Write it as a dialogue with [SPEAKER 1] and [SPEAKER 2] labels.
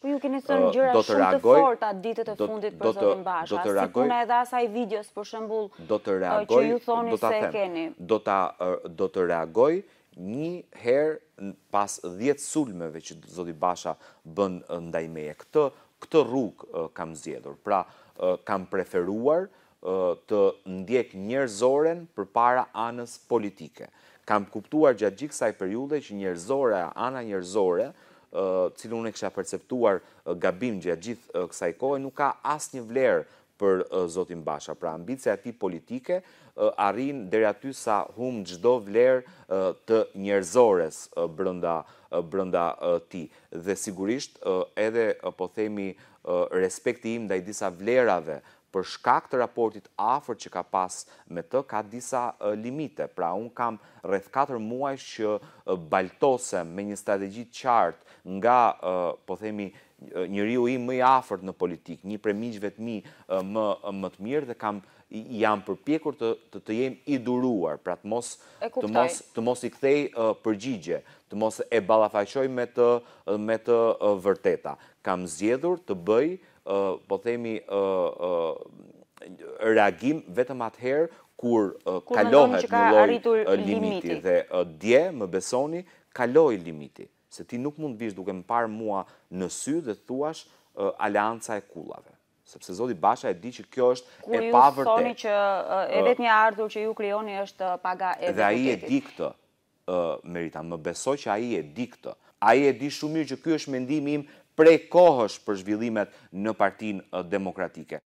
[SPEAKER 1] Po ju keni thënë gjëra shumë të forta ditët e fundit për zotin Basha, Do të reagoj. Sikur edhe asaj videos për shembull. Do të reagoj. Që ju thoni se e keni. Do ta do të reagoj një herë pas 10 sulmeve që zoti Basha bën ndaj meje. Këtë këtë rrugë kam zgjedhur. Pra kam preferuar të ndjek njerëzoren përpara anës politike. Kam kuptuar gjatë gjithë kësaj periudhe që njerëzora, ana njerëzore, Eh, cilë unë e kësha perceptuar eh, gabim gjithë eh, kësa i kohë, nuk ka asë një vlerë për Zotin Basha. Pra ambicja ti politike arrin dhe aty sa hum gjdo vler të njerëzores brënda ti. Dhe sigurisht edhe po themi respekti im dhe i disa vlerave për shkak të raportit afer që ka pas me të, ka disa limite. Pra unë kam rreth 4 muaj që baltose me një strategi qartë nga, po themi, njëri u i më i afert në politikë, një pre miqëve të mi më të mirë dhe kam jam përpjekur të të jem i duruar, pra të mos i kthej përgjigje, të mos e balafajqoj me të vërteta. Kam zjedhur të bëj, po themi, reagim vetëm atëherë kur kalohet në lojë limiti dhe dje, më besoni, kaloj limiti. Se ti nuk mund të duke më parë mua në sy dhe thuash shë alianca e kullave. Sepse zodi Basha e di që kjo është e pa Kërë ju soni që edhe një ardhur që ju kryoni është paga edhe të tjetit. Dhe aji e di këtë, Merita, më besoj që aji e di këtë. Aji e di shumir që kjo është mendimim prej kohësh për zhvillimet në partin demokratike.